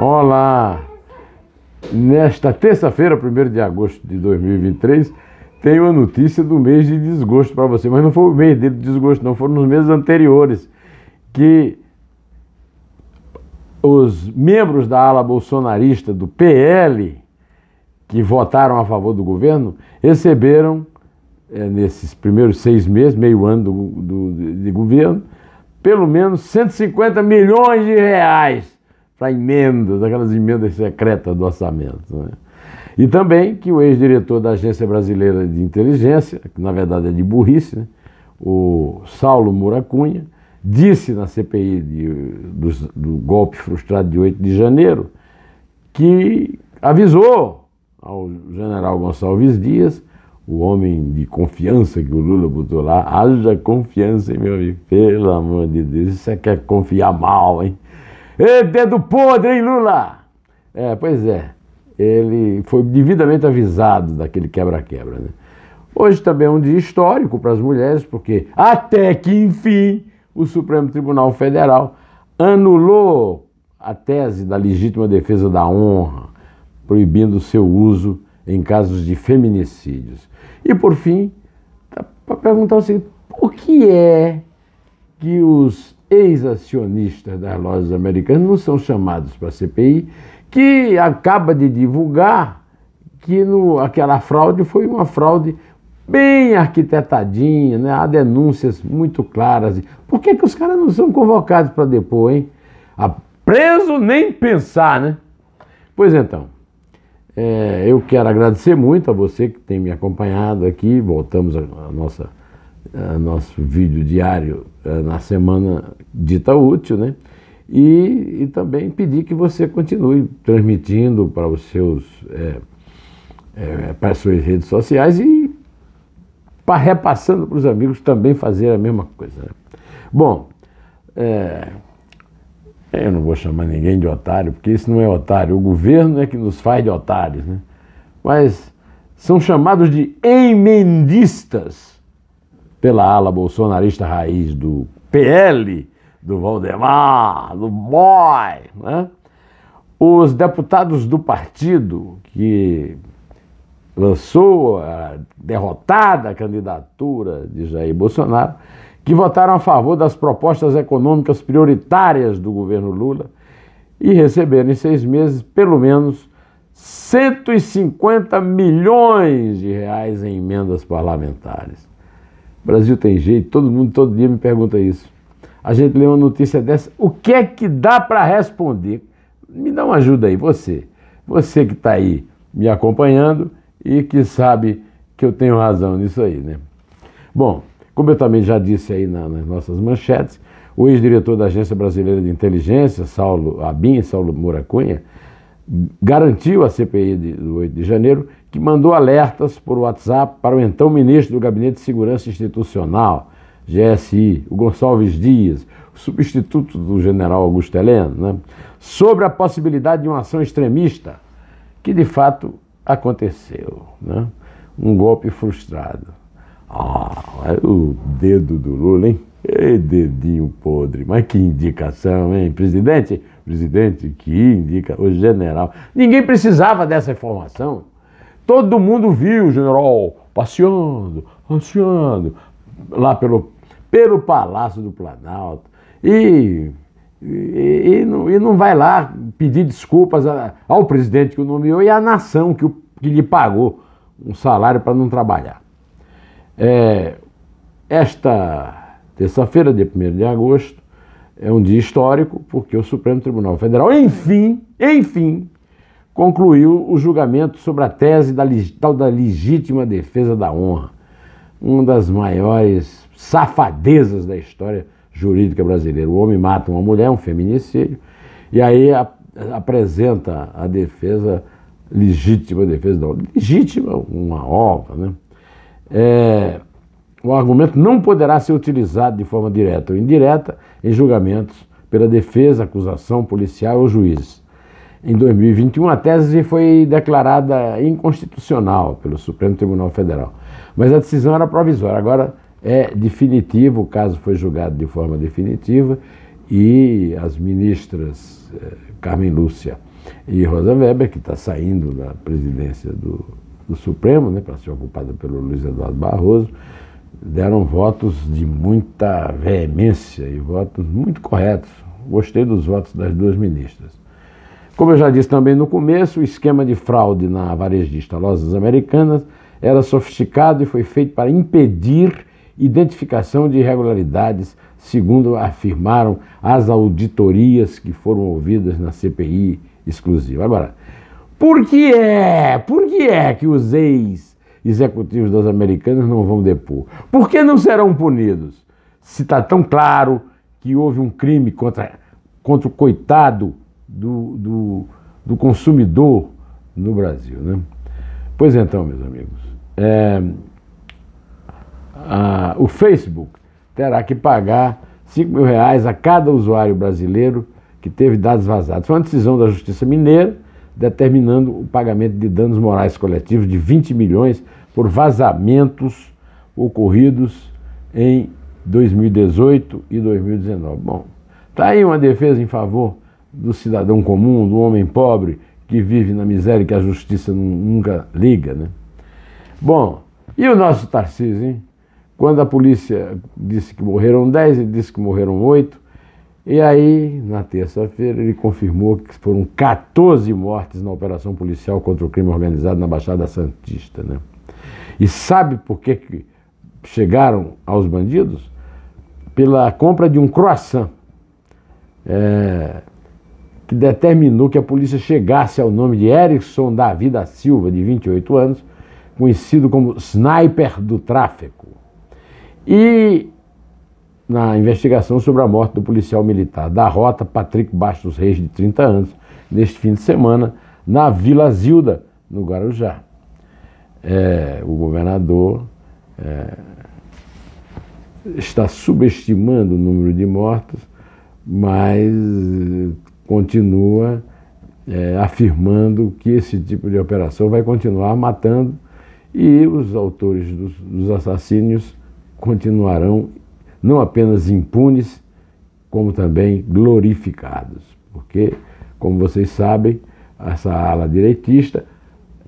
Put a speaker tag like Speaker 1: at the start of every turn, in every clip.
Speaker 1: Olá! Nesta terça-feira, 1 de agosto de 2023, tenho a notícia do mês de desgosto para você, mas não foi o mês de desgosto, não, foram nos meses anteriores que os membros da ala bolsonarista do PL, que votaram a favor do governo, receberam, é, nesses primeiros seis meses, meio ano do, do, de governo, pelo menos 150 milhões de reais para emendas, aquelas emendas secretas do orçamento. Né? E também que o ex-diretor da Agência Brasileira de Inteligência, que na verdade é de burrice, né? o Saulo Muracunha, disse na CPI de, do, do, golpe frustrado de 8 de janeiro que avisou ao general Gonçalves Dias, o homem de confiança que o Lula botou lá, haja confiança, meu amigo, pelo amor de Deus, isso é quer é confiar mal, hein? Ê, dedo podre, hein, Lula? É, pois é. Ele foi devidamente avisado daquele quebra-quebra, né? Hoje também é um dia histórico para as mulheres, porque até que enfim o Supremo Tribunal Federal anulou a tese da legítima defesa da honra, proibindo seu uso em casos de feminicídios. E por fim, para perguntar o seguinte: por que é que os ex-acionistas das lojas americanas, não são chamados para a CPI, que acaba de divulgar que no, aquela fraude foi uma fraude bem arquitetadinha, né? há denúncias muito claras. Por que, que os caras não são convocados para depor, hein? A preso nem pensar, né? Pois então, é, eu quero agradecer muito a você que tem me acompanhado aqui, voltamos à nossa é, nosso vídeo diário é, na semana dita útil, né? E, e, também pedir que você continue transmitindo para os seus é, é, para as suas redes sociais e para repassando para os amigos também fazer a mesma coisa. Né? Bom, é, eu não vou chamar ninguém de otário, porque isso não é otário, o governo é que nos faz de otários, né? Mas são chamados de emendistas pela ala bolsonarista raiz do PL, do Valdemar, do Boy, né? os deputados do partido que lançou a derrotada candidatura de Jair Bolsonaro, que votaram a favor das propostas econômicas prioritárias do governo Lula e receberam em seis meses pelo menos 150 milhões de reais em emendas parlamentares. Brasil tem jeito, todo mundo todo dia me pergunta isso. A gente lê uma notícia dessa, o que é que dá para responder? Me dá uma ajuda aí, você. Você que está aí me acompanhando e que sabe que eu tenho razão nisso aí, né? Bom, como eu também já disse aí na, nas nossas manchetes, o ex-diretor da Agência Brasileira de Inteligência, Saulo Abin, Saulo Moura Cunha, garantiu à CPI de, do 8 de janeiro que mandou alertas por WhatsApp para o então ministro do Gabinete de Segurança Institucional, GSI, o Gonçalves Dias, substituto do general Augusto Heleno, né, sobre a possibilidade de uma ação extremista, que de fato aconteceu. Né, um golpe frustrado. Ah, o dedo do Lula, hein? Ei, dedinho podre, mas que indicação, hein? Presidente, presidente, que indica, o general. Ninguém precisava dessa informação. Todo mundo viu o general passeando, passeando, lá pelo, pelo Palácio do Planalto. E, e, e, não, e não vai lá pedir desculpas a, ao presidente que o nomeou e à nação que, o, que lhe pagou um salário para não trabalhar. É, esta terça-feira, dia 1 de agosto, é um dia histórico porque o Supremo Tribunal Federal, enfim, enfim, concluiu o julgamento sobre a tese da, tal da legítima defesa da honra, uma das maiores safadezas da história jurídica brasileira. O homem mata uma mulher, um feminicídio, e aí a, apresenta a defesa legítima, defesa da honra. Legítima, uma obra, né? é, o argumento não poderá ser utilizado de forma direta ou indireta em julgamentos pela defesa, acusação, policial ou juízes. Em 2021, a tese foi declarada inconstitucional pelo Supremo Tribunal Federal, mas a decisão era provisória. Agora é definitiva, o caso foi julgado de forma definitiva e as ministras eh, Carmen Lúcia e Rosa Weber, que está saindo da presidência do do Supremo, né, para ser ocupada pelo Luiz Eduardo Barroso, deram votos de muita veemência e votos muito corretos. Gostei dos votos das duas ministras. Como eu já disse também no começo, o esquema de fraude na varejista Lojas Americanas era sofisticado e foi feito para impedir identificação de irregularidades, segundo afirmaram as auditorias que foram ouvidas na CPI exclusiva. Agora, por que é? Por que é que os ex-executivos das Americanas não vão depor? Por que não serão punidos? Se está tão claro que houve um crime contra, contra o coitado do, do, do consumidor no Brasil. Né? Pois então, meus amigos, é, a, o Facebook terá que pagar 5 mil reais a cada usuário brasileiro que teve dados vazados. Foi uma decisão da Justiça Mineira determinando o pagamento de danos morais coletivos de 20 milhões por vazamentos ocorridos em 2018 e 2019. Bom, está aí uma defesa em favor do cidadão comum, do homem pobre que vive na miséria que a justiça nunca liga, né? Bom, e o nosso Tarcísio, hein? Quando a polícia disse que morreram 10, ele disse que morreram 8. E aí, na terça-feira, ele confirmou que foram 14 mortes na operação policial contra o crime organizado na Baixada Santista. Né? E sabe por que, que chegaram aos bandidos? Pela compra de um croissant, é, que determinou que a polícia chegasse ao nome de Erickson Davi da Silva, de 28 anos, conhecido como sniper do tráfico. E na investigação sobre a morte do policial militar da rota Patrick Bastos Reis, de 30 anos, neste fim de semana, na Vila Zilda, no Guarujá. É, o governador é, está subestimando o número de mortos, mas continua é, afirmando que esse tipo de operação vai continuar matando e os autores dos, dos assassínios continuarão não apenas impunes, como também glorificados. Porque, como vocês sabem, essa ala direitista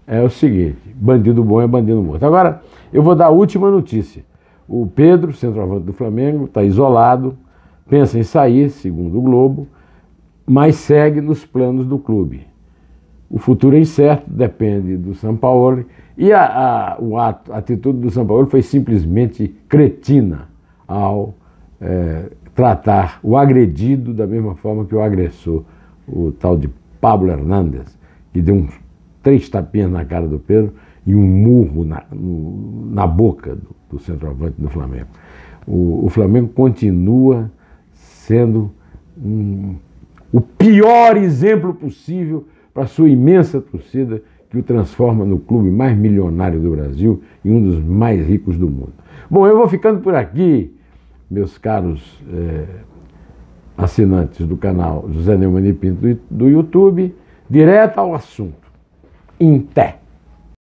Speaker 1: é o seguinte: bandido bom é bandido morto. Agora, eu vou dar a última notícia. O Pedro, centroavante do Flamengo, está isolado, pensa em sair, segundo o Globo, mas segue nos planos do clube. O futuro é incerto, depende do São Paulo. E a, a, o ato, a atitude do São Paulo foi simplesmente cretina ao é, tratar o agredido da mesma forma que o agressor, o tal de Pablo Hernández, que deu uns três tapinhas na cara do Pedro e um murro na, no, na boca do, do, centroavante do Flamengo. O, o Flamengo continua sendo um, o pior exemplo possível para sua imensa torcida que o transforma no clube mais milionário do Brasil e um dos mais ricos do mundo. Bom, eu vou ficando por aqui meus caros é, assinantes do canal José e Pinto do YouTube, direto ao assunto. Inté.